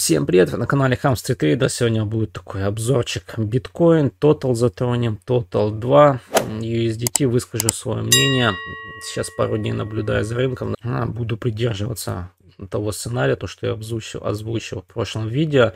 Всем привет, на канале Hamstreet Trader. Сегодня будет такой обзорчик биткоин, Total затронем, Total 2, USDT, выскажу свое мнение. Сейчас пару дней наблюдаю за рынком, буду придерживаться того сценария, то, что я озвучил, озвучил в прошлом видео,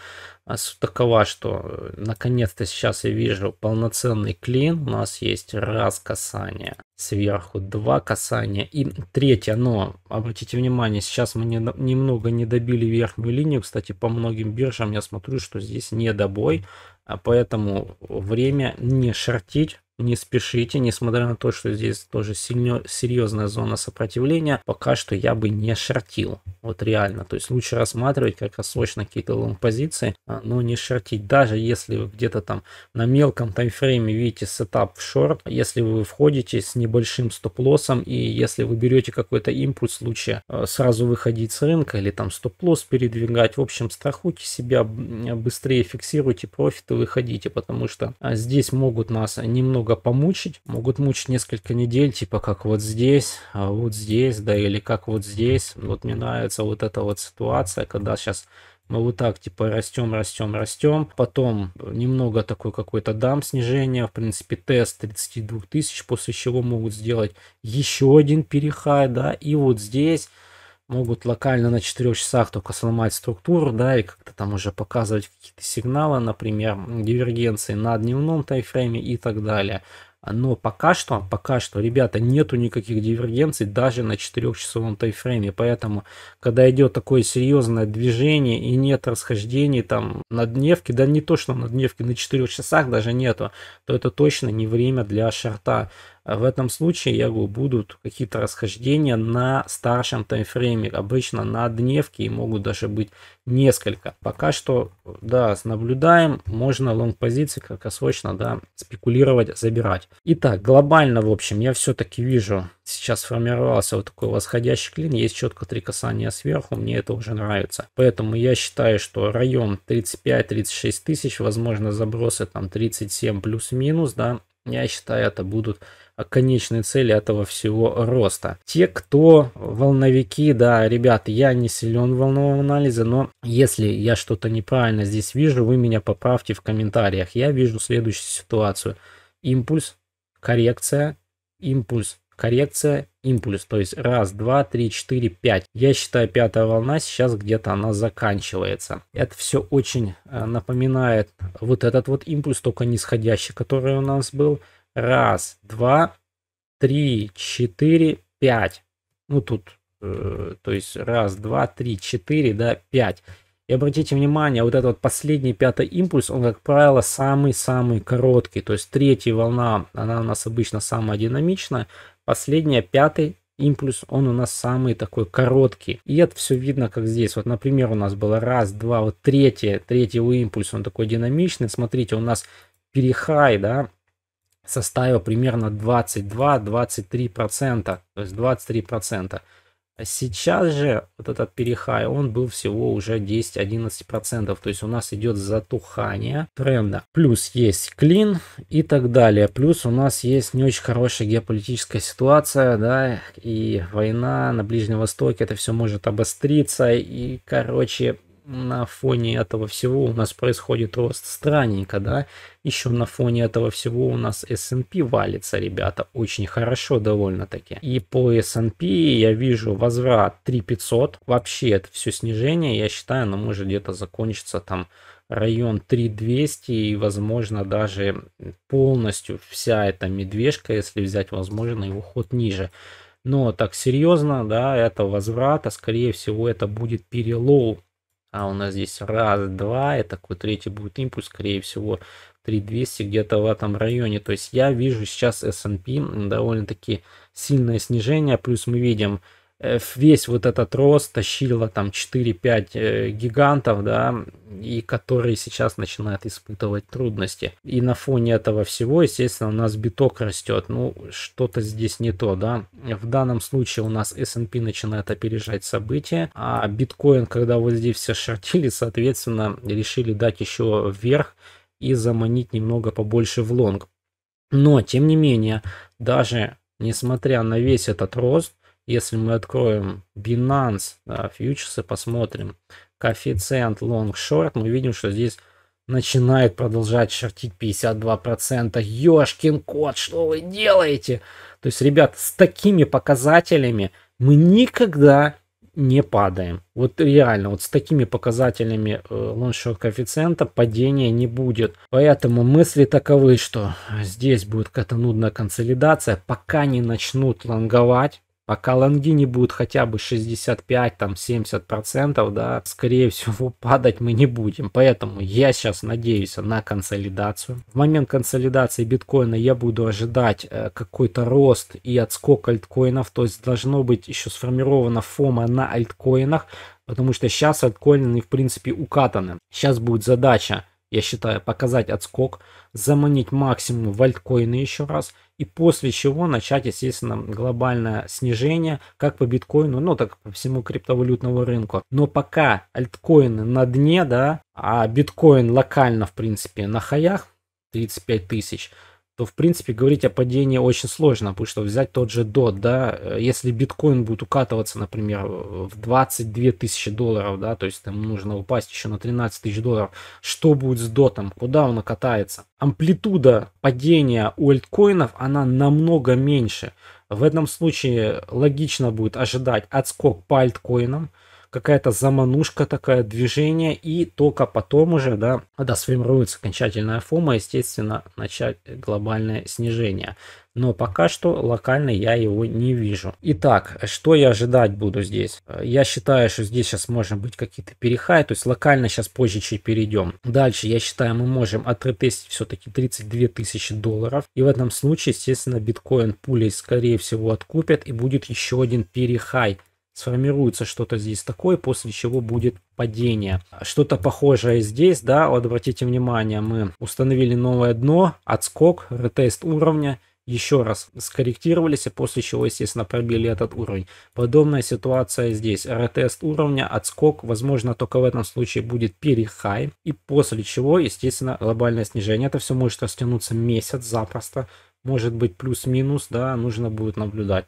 а такова, что э, наконец-то сейчас я вижу полноценный клин. У нас есть раз касание сверху, два касания и третье. Но обратите внимание, сейчас мы не, немного не добили верхнюю линию. Кстати, по многим биржам я смотрю, что здесь не добой. А поэтому время не шортить, не спешите, несмотря на то, что здесь тоже сильно, серьезная зона сопротивления, пока что я бы не шортил. Вот реально. То есть лучше рассматривать как рассрочно какие-то лонг-позиции, а, но не шортить. Даже если вы где-то там на мелком таймфрейме видите сетап в шорт, если вы входите с небольшим стоп-лоссом и если вы берете какой-то импульс, лучше а, сразу выходить с рынка или там стоп-лосс передвигать. В общем, страхуйте себя быстрее, фиксируйте профит и выходите, потому что а, здесь могут нас немного помучить, могут мучить несколько недель, типа как вот здесь, вот здесь, да, или как вот здесь. Вот мне нравится складывается вот эта вот ситуация, когда сейчас мы ну, вот так типа растем, растем, растем. Потом немного такой какой-то дам снижения, в принципе, тест 32 тысяч, после чего могут сделать еще один перехай, да, и вот здесь могут локально на 4 часах только сломать структуру, да, и как-то там уже показывать какие-то сигналы, например, дивергенции на дневном таймфрейме и так далее. Но пока что, пока что, ребята, нету никаких дивергенций даже на 4-часовом тайфрейме. Поэтому, когда идет такое серьезное движение и нет расхождений там на дневке, да не то, что на дневке, на 4 часах даже нету, то это точно не время для шарта. В этом случае, я говорю, будут какие-то расхождения на старшем таймфрейме. Обычно на дневке и могут даже быть несколько. Пока что, да, наблюдаем. Можно лонг-позиции краткосрочно, да, спекулировать, забирать. Итак, глобально, в общем, я все-таки вижу, сейчас сформировался вот такой восходящий клин. Есть четко три касания сверху. Мне это уже нравится. Поэтому я считаю, что район 35-36 тысяч, возможно, забросы там 37 плюс-минус, да, я считаю, это будут конечные цели этого всего роста. Те, кто волновики, да, ребят, я не силен в волновом анализе, но если я что-то неправильно здесь вижу, вы меня поправьте в комментариях. Я вижу следующую ситуацию. Импульс, коррекция, импульс, коррекция, импульс, то есть раз, два, три, четыре, пять. Я считаю, пятая волна сейчас где-то она заканчивается. Это все очень э, напоминает вот этот вот импульс, только нисходящий, который у нас был. Раз, два, три, четыре, пять. Ну тут, э, то есть раз, два, три, четыре, да, пять. И обратите внимание, вот этот вот последний пятый импульс, он, как правило, самый-самый короткий. То есть третья волна, она у нас обычно самая динамичная, Последняя, пятый импульс, он у нас самый такой короткий. И это все видно, как здесь. Вот, например, у нас было раз, два, вот третий, третий у импульс, он такой динамичный. Смотрите, у нас перехай, да, составил примерно 22-23%. То есть 23%. Сейчас же вот этот перехай, он был всего уже 10-11%. То есть у нас идет затухание тренда. Плюс есть клин и так далее. Плюс у нас есть не очень хорошая геополитическая ситуация, да, и война на Ближнем Востоке, это все может обостриться. И, короче, на фоне этого всего у нас происходит рост странненько, да. Еще на фоне этого всего у нас S&P валится, ребята, очень хорошо довольно-таки. И по S&P я вижу возврат 3500. Вообще это все снижение, я считаю, оно может где-то закончиться там район 3200 и возможно даже полностью вся эта медвежка, если взять возможно его ход ниже. Но так серьезно, да, это возврата, скорее всего это будет перелоу а у нас здесь раз, два, и такой третий будет импульс, скорее всего, 3200 где-то в этом районе. То есть я вижу сейчас S&P довольно-таки сильное снижение, плюс мы видим Э, весь вот этот рост тащило там 4-5 э, гигантов, да, и которые сейчас начинают испытывать трудности. И на фоне этого всего, естественно, у нас биток растет. Ну, что-то здесь не то, да. В данном случае у нас S&P начинает опережать события, а биткоин, когда вот здесь все шортили, соответственно, решили дать еще вверх и заманить немного побольше в лонг. Но, тем не менее, даже несмотря на весь этот рост, если мы откроем Binance да, фьючерсы, посмотрим коэффициент long-short, мы видим, что здесь начинает продолжать чертить 52%. Ёшкин кот, что вы делаете? То есть, ребят, с такими показателями мы никогда не падаем. Вот реально, вот с такими показателями лоншот э, коэффициента падения не будет. Поэтому мысли таковы, что здесь будет какая-то нудная консолидация, пока не начнут лонговать. Пока лонги не будут хотя бы 65-70%, да, скорее всего, падать мы не будем. Поэтому я сейчас надеюсь на консолидацию. В момент консолидации биткоина я буду ожидать э, какой-то рост и отскок альткоинов. То есть должно быть еще сформирована фома на альткоинах, потому что сейчас альткоины, в принципе, укатаны. Сейчас будет задача я считаю, показать отскок, заманить максимум в альткоины еще раз, и после чего начать, естественно, глобальное снижение, как по биткоину, ну, так по всему криптовалютному рынку. Но пока альткоины на дне, да, а биткоин локально, в принципе, на хаях, 35 тысяч, то, в принципе, говорить о падении очень сложно, потому что взять тот же DOT, да, э, если биткоин будет укатываться, например, в 22 тысячи долларов, да, то есть ему нужно упасть еще на 13 тысяч долларов, что будет с DOT, куда он катается? Амплитуда падения ольткоинов, она намного меньше. В этом случае логично будет ожидать отскок по альткоинам, какая-то заманушка такая, движение, и только потом уже, да, когда сформируется окончательная фома естественно, начать глобальное снижение. Но пока что локально я его не вижу. Итак, что я ожидать буду здесь? Я считаю, что здесь сейчас может быть какие-то перехай, то есть локально сейчас позже чуть перейдем. Дальше, я считаю, мы можем отрытестить все-таки 32 тысячи долларов. И в этом случае, естественно, биткоин пулей, скорее всего, откупят и будет еще один перехай сформируется что-то здесь такое, после чего будет падение. Что-то похожее здесь, да, вот обратите внимание, мы установили новое дно, отскок, ретест уровня, еще раз скорректировались, и после чего, естественно, пробили этот уровень. Подобная ситуация здесь. Ретест уровня, отскок, возможно, только в этом случае будет перехай, и после чего, естественно, глобальное снижение. Это все может растянуться месяц запросто, может быть плюс-минус, да, нужно будет наблюдать.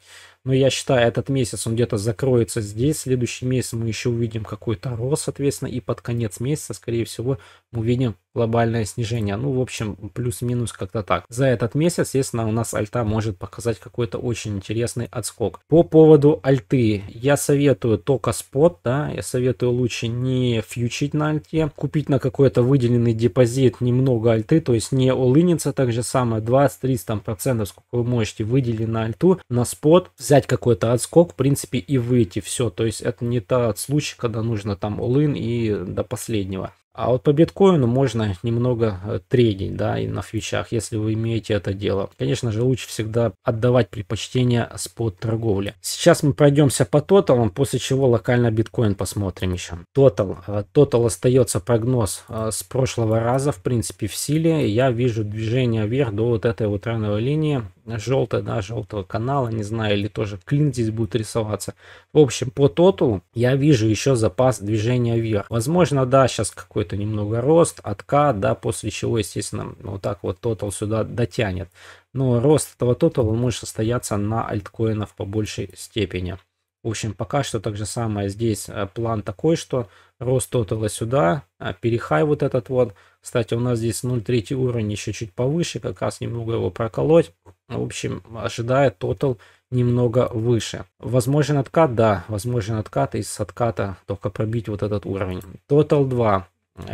Но я считаю, этот месяц он где-то закроется здесь. Следующий месяц мы еще увидим какой-то рост, соответственно. И под конец месяца, скорее всего, мы увидим глобальное снижение. Ну, в общем, плюс-минус как-то так. За этот месяц, естественно, у нас альта может показать какой-то очень интересный отскок. По поводу альты, я советую только спот, да, я советую лучше не фьючить на альте, купить на какой-то выделенный депозит немного альты, то есть не олыниться, так же самое, 20-30% сколько вы можете выделить на альту, на спот, взять взять какой-то отскок, в принципе, и выйти. Все, то есть это не тот случай, когда нужно там all и до последнего. А вот по биткоину можно немного э, трейдить, да, и на фьючах, если вы имеете это дело. Конечно же, лучше всегда отдавать предпочтение спот торговли. Сейчас мы пройдемся по тоталам, после чего локально биткоин посмотрим еще. Тотал. Э, тотал остается прогноз э, с прошлого раза, в принципе, в силе. Я вижу движение вверх до вот этой вот рановой линии желтая, да, желтого канала, не знаю, или тоже клин здесь будет рисоваться. В общем, по тоталу я вижу еще запас движения вверх. Возможно, да, сейчас какой-то немного рост, откат, да, после чего, естественно, вот так вот тотал сюда дотянет. Но рост этого тотала может состояться на альткоинов по большей степени. В общем, пока что так же самое. Здесь э, план такой, что рост тотала сюда, э, перехай вот этот вот. Кстати, у нас здесь 0,3 уровень еще чуть повыше, как раз немного его проколоть в общем, ожидает тотал немного выше. Возможен откат, да, возможен откат, и с отката только пробить вот этот уровень. Тотал 2.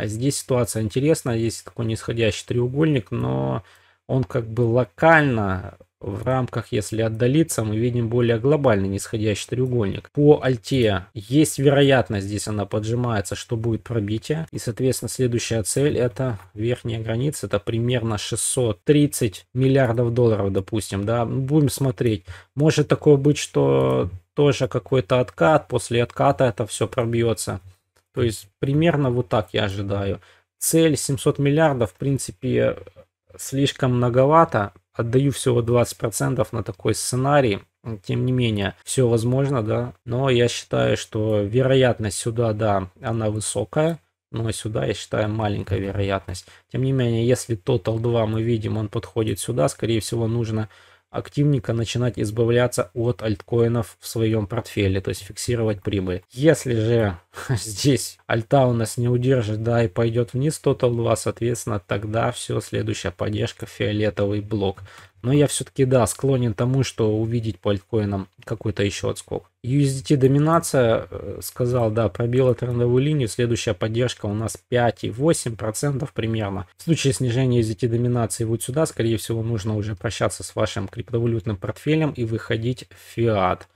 Здесь ситуация интересная, здесь такой нисходящий треугольник, но он как бы локально в рамках, если отдалиться, мы видим более глобальный нисходящий треугольник. По альте есть вероятность, здесь она поджимается, что будет пробитие. И, соответственно, следующая цель это верхняя граница, это примерно 630 миллиардов долларов, допустим. Да, ну, будем смотреть. Может такое быть, что тоже какой-то откат, после отката это все пробьется. То есть примерно вот так я ожидаю. Цель 700 миллиардов, в принципе, слишком многовато. Отдаю всего 20% на такой сценарий. Тем не менее, все возможно, да. Но я считаю, что вероятность сюда, да, она высокая. Но сюда, я считаю, маленькая вероятность. Тем не менее, если Total 2 мы видим, он подходит сюда, скорее всего, нужно активненько начинать избавляться от альткоинов в своем портфеле, то есть фиксировать прибыль. Если же здесь альта у нас не удержит, да, и пойдет вниз Total 2, соответственно, тогда все, следующая поддержка фиолетовый блок. Но я все-таки, да, склонен тому, что увидеть по альткоинам какой-то еще отскок. USDT доминация, э, сказал, да, пробила трендовую линию. Следующая поддержка у нас 5,8% примерно. В случае снижения USDT доминации вот сюда, скорее всего, нужно уже прощаться с вашим криптовалютным портфелем и выходить в фиат.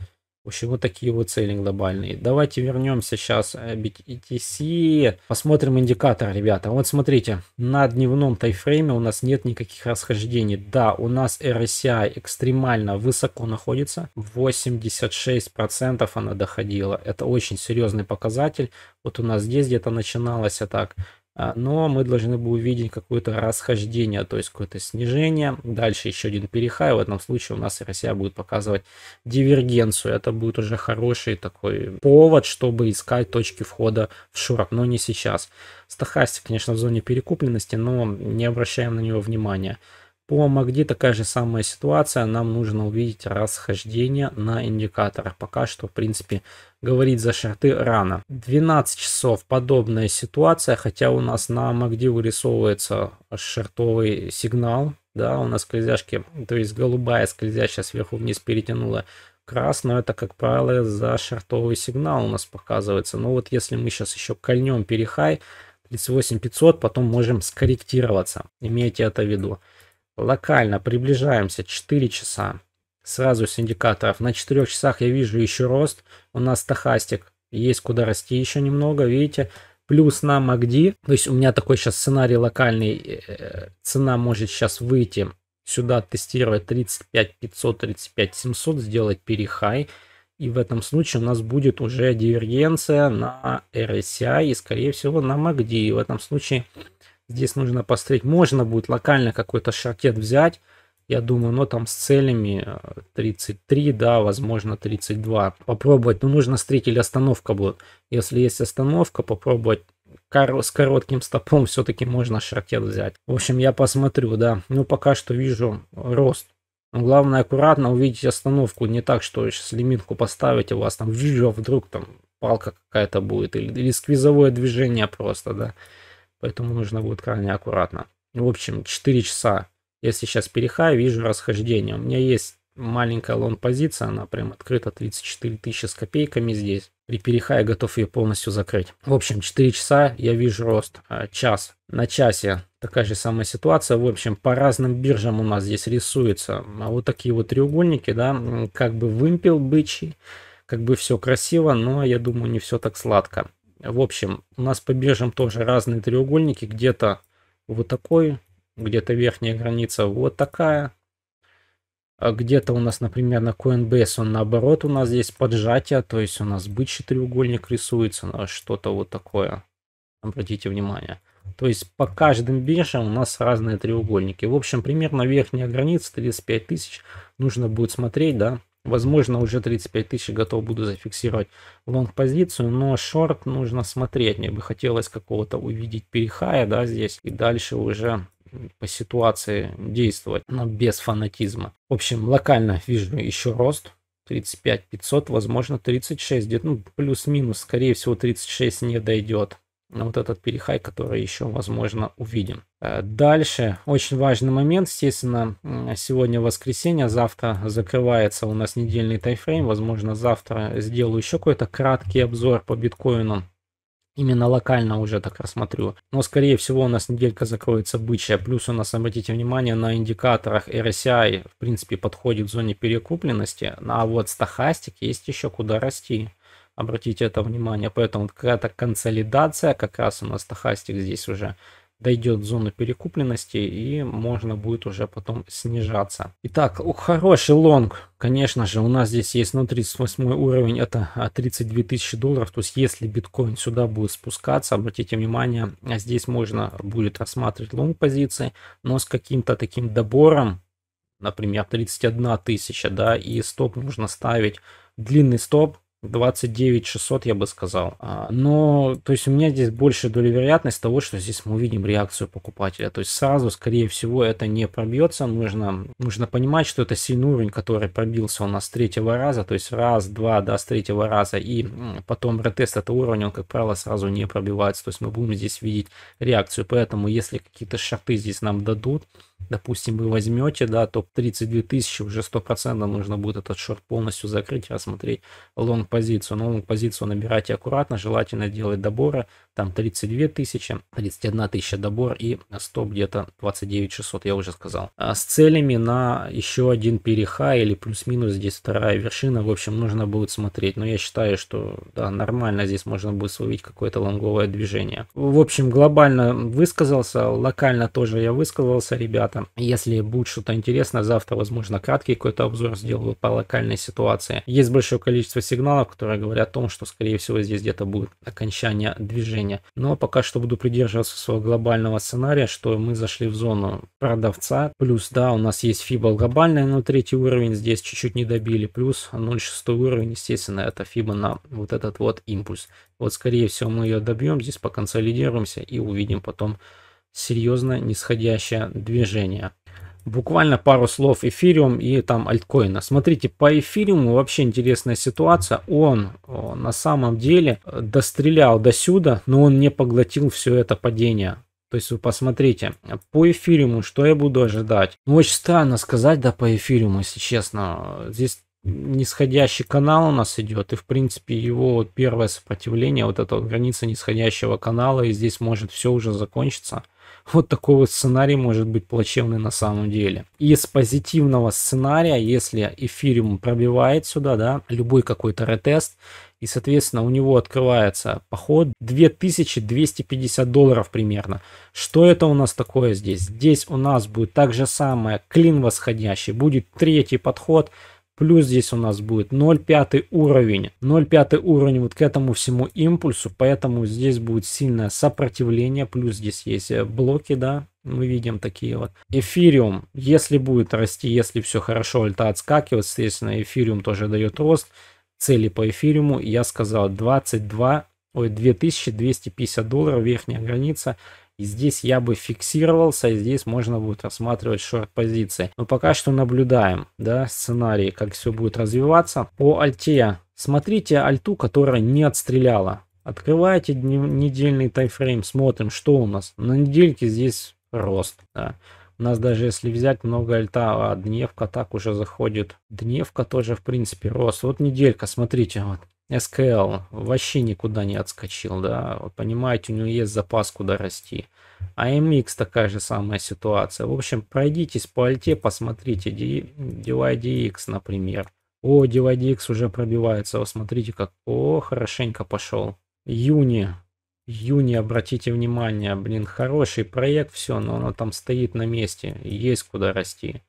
В общем, вот такие вот цели глобальные. Давайте вернемся сейчас э, BTC. Посмотрим индикатор, ребята. Вот смотрите, на дневном тайфрейме у нас нет никаких расхождений. Да, у нас RSI экстремально высоко находится. 86% она доходила. Это очень серьезный показатель. Вот у нас здесь где-то начиналось а так. А, но мы должны бы увидеть какое-то расхождение, то есть какое-то снижение. Дальше еще один перехай. В этом случае у нас Россия будет показывать дивергенцию. Это будет уже хороший такой повод, чтобы искать точки входа в шорт, но не сейчас. Стахастик, конечно, в зоне перекупленности, но не обращаем на него внимания. По MACD а такая же самая ситуация. Нам нужно увидеть расхождение на индикаторах. Пока что, в принципе, говорить за шорты рано. 12 часов подобная ситуация, хотя у нас на MACD вырисовывается шортовый сигнал. Да, у нас скользяшки, то есть голубая скользящая сверху вниз перетянула красную, это, как правило, за шортовый сигнал у нас показывается. Но вот если мы сейчас еще кольнем перехай, 38500, потом можем скорректироваться. Имейте это в виду. Локально приближаемся 4 часа. Сразу с индикаторов. На 4 часах я вижу еще рост. У нас стахастик. Есть куда расти еще немного, видите. Плюс на MACD. То есть у меня такой сейчас сценарий локальный. Э, цена может сейчас выйти сюда тестировать 35 500, 35 700, сделать перехай. И в этом случае у нас будет уже дивергенция на RSI и, скорее всего, на MACD. И в этом случае Здесь нужно посмотреть, можно будет локально какой-то шаркет взять, я думаю, но ну, там с целями 33, э, да, возможно 32. Попробовать, ну нужно встретить или остановка будет. Если есть остановка, попробовать кор с коротким стопом все-таки можно шаркет взять. В общем, я посмотрю, да. Ну, пока что вижу рост. Но главное аккуратно увидеть остановку. Не так, что сейчас лимитку поставить а у вас там вижу, а вдруг там палка какая-то будет. Или, или сквизовое движение просто, да. Поэтому нужно будет крайне аккуратно. В общем, 4 часа. Если сейчас перехаю, вижу расхождение. У меня есть маленькая лон-позиция, она прям открыта 34 тысячи с копейками здесь. При перехае готов ее полностью закрыть. В общем, 4 часа я вижу рост. А, час. На часе такая же самая ситуация. В общем, по разным биржам у нас здесь рисуются а вот такие вот треугольники, да, как бы вымпел бычий, как бы все красиво, но я думаю, не все так сладко. В общем, у нас по биржам тоже разные треугольники. Где-то вот такой, где-то верхняя граница вот такая. А где-то у нас, например, на Coinbase он наоборот, у нас здесь поджатие, то есть у нас бычий треугольник рисуется, что-то вот такое. Обратите внимание. То есть по каждым биржам у нас разные треугольники. В общем, примерно верхняя граница 35 тысяч. Нужно будет смотреть, да, Возможно, уже 35 тысяч готов буду зафиксировать лонг-позицию, но шорт нужно смотреть. Мне бы хотелось какого-то увидеть перехая, да, здесь, и дальше уже по ситуации действовать, но без фанатизма. В общем, локально вижу еще рост. 35 500, возможно 36, где-то. ну, плюс-минус, скорее всего 36 не дойдет на вот этот перехай, который еще, возможно, увидим. Э, дальше, очень важный момент, естественно, сегодня воскресенье, завтра закрывается у нас недельный тайфрейм, возможно, завтра сделаю еще какой-то краткий обзор по биткоину, именно локально уже так рассмотрю. Но, скорее всего, у нас неделька закроется бычья. Плюс у нас, обратите внимание, на индикаторах RSI, в принципе, подходит в зоне перекупленности. А вот стахастик есть еще куда расти. Обратите это внимание. Поэтому какая-то консолидация, как раз у нас стахастик здесь уже дойдет зону перекупленности и можно будет уже потом снижаться. Итак, хороший лонг, конечно же, у нас здесь есть на 38 уровень, это 32 а, тысячи долларов, то есть если биткоин сюда будет спускаться, обратите внимание, а здесь можно будет рассматривать лонг позиции, но с каким-то таким добором, например, 31 тысяча, да, и стоп нужно ставить, длинный стоп, 29 600, я бы сказал. А, но, то есть у меня здесь больше доля вероятность того, что здесь мы увидим реакцию покупателя. То есть сразу, скорее всего, это не пробьется. Нужно, нужно понимать, что это сильный уровень, который пробился у нас с третьего раза. То есть раз, два, да, с третьего раза. И потом ретест этого уровня, он, как правило, сразу не пробивается. То есть мы будем здесь видеть реакцию. Поэтому, если какие-то шарты здесь нам дадут, допустим, вы возьмете, да, топ-32 тысячи, уже 100% нужно будет этот шорт полностью закрыть, рассмотреть лонг-позицию. Но лонг-позицию набирайте аккуратно, желательно делать доборы там 32 тысячи, 31 тысяча добор и стоп где-то 29 600, я уже сказал. А с целями на еще один перехай или плюс-минус здесь вторая вершина, в общем, нужно будет смотреть. Но я считаю, что да, нормально здесь можно будет словить какое-то лонговое движение. В общем, глобально высказался, локально тоже я высказался, ребята. Если будет что-то интересное, завтра, возможно, краткий какой-то обзор сделаю по локальной ситуации. Есть большое количество сигналов, которые говорят о том, что, скорее всего, здесь где-то будет окончание движения падения. Но ну, а пока что буду придерживаться своего глобального сценария, что мы зашли в зону продавца. Плюс, да, у нас есть FIBA глобальная на третий уровень, здесь чуть-чуть не добили. Плюс 0,6 уровень, естественно, это FIBA на вот этот вот импульс. Вот, скорее всего, мы ее добьем, здесь поконсолидируемся и увидим потом серьезно нисходящее движение буквально пару слов эфириум и там альткоина. Смотрите, по эфириуму вообще интересная ситуация. Он на самом деле э, дострелял до сюда, но он не поглотил все это падение. То есть вы посмотрите, по эфириуму что я буду ожидать? Ну, очень странно сказать, да, по эфириуму, если честно. Здесь нисходящий канал у нас идет, и в принципе его вот первое сопротивление, вот эта вот граница нисходящего канала, и здесь может все уже закончиться. Вот такой вот сценарий может быть плачевный на самом деле. Из позитивного сценария, если эфириум пробивает сюда, да, любой какой-то ретест, и, соответственно, у него открывается поход 2250 долларов примерно. Что это у нас такое здесь? Здесь у нас будет так же самое, клин восходящий, будет третий подход – Плюс здесь у нас будет 0,5 уровень. 0,5 уровень вот к этому всему импульсу, поэтому здесь будет сильное сопротивление. Плюс здесь есть э, блоки, да, мы видим такие вот. Эфириум, если будет расти, если все хорошо, альта отскакивает, естественно, эфириум тоже дает рост. Цели по эфириуму, я сказал, 22, ой, 2250 долларов, верхняя граница. И здесь я бы фиксировался, и здесь можно будет рассматривать шорт-позиции. Но пока что наблюдаем, да, сценарий, как все будет развиваться. По альте. Смотрите альту, которая не отстреляла. Открываете недельный таймфрейм, смотрим, что у нас. На недельке здесь рост. Да. У нас даже если взять много альта, а дневка так уже заходит. Дневка тоже, в принципе, рост. Вот неделька, смотрите, вот СКЛ вообще никуда не отскочил, да, вот понимаете, у него есть запас куда расти. AMX а эм такая же самая ситуация. В общем, пройдитесь по альте, посмотрите, DYDX, например. О, DYDX уже пробивается, вот смотрите как, о, хорошенько пошел. Юни, Юни, обратите внимание, блин, хороший проект, все, но оно там стоит на месте, есть куда расти.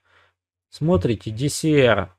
Смотрите, DCR,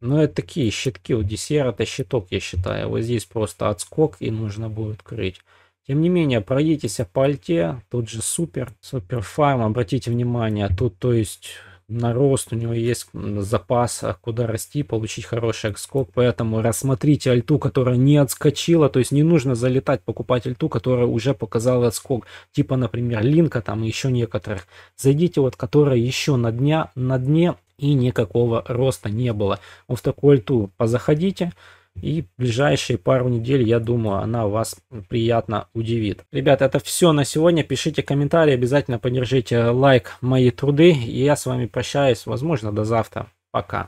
ну, это такие щитки. У десера это щиток, я считаю. Вот здесь просто отскок и нужно будет крыть. Тем не менее, пройдитесь по альте. Тут же супер, супер фарм. Обратите внимание, тут, то есть, на рост у него есть запас, а куда расти, получить хороший отскок. Поэтому рассмотрите альту, которая не отскочила. То есть, не нужно залетать, покупать альту, которая уже показала отскок. Типа, например, Линка там и еще некоторых. Зайдите вот, которая еще на, дня, на дне и никакого роста не было. Вот ну, в такую альту позаходите, и ближайшие пару недель, я думаю, она вас приятно удивит. Ребята, это все на сегодня. Пишите комментарии, обязательно поддержите лайк мои труды. И я с вами прощаюсь, возможно, до завтра. Пока.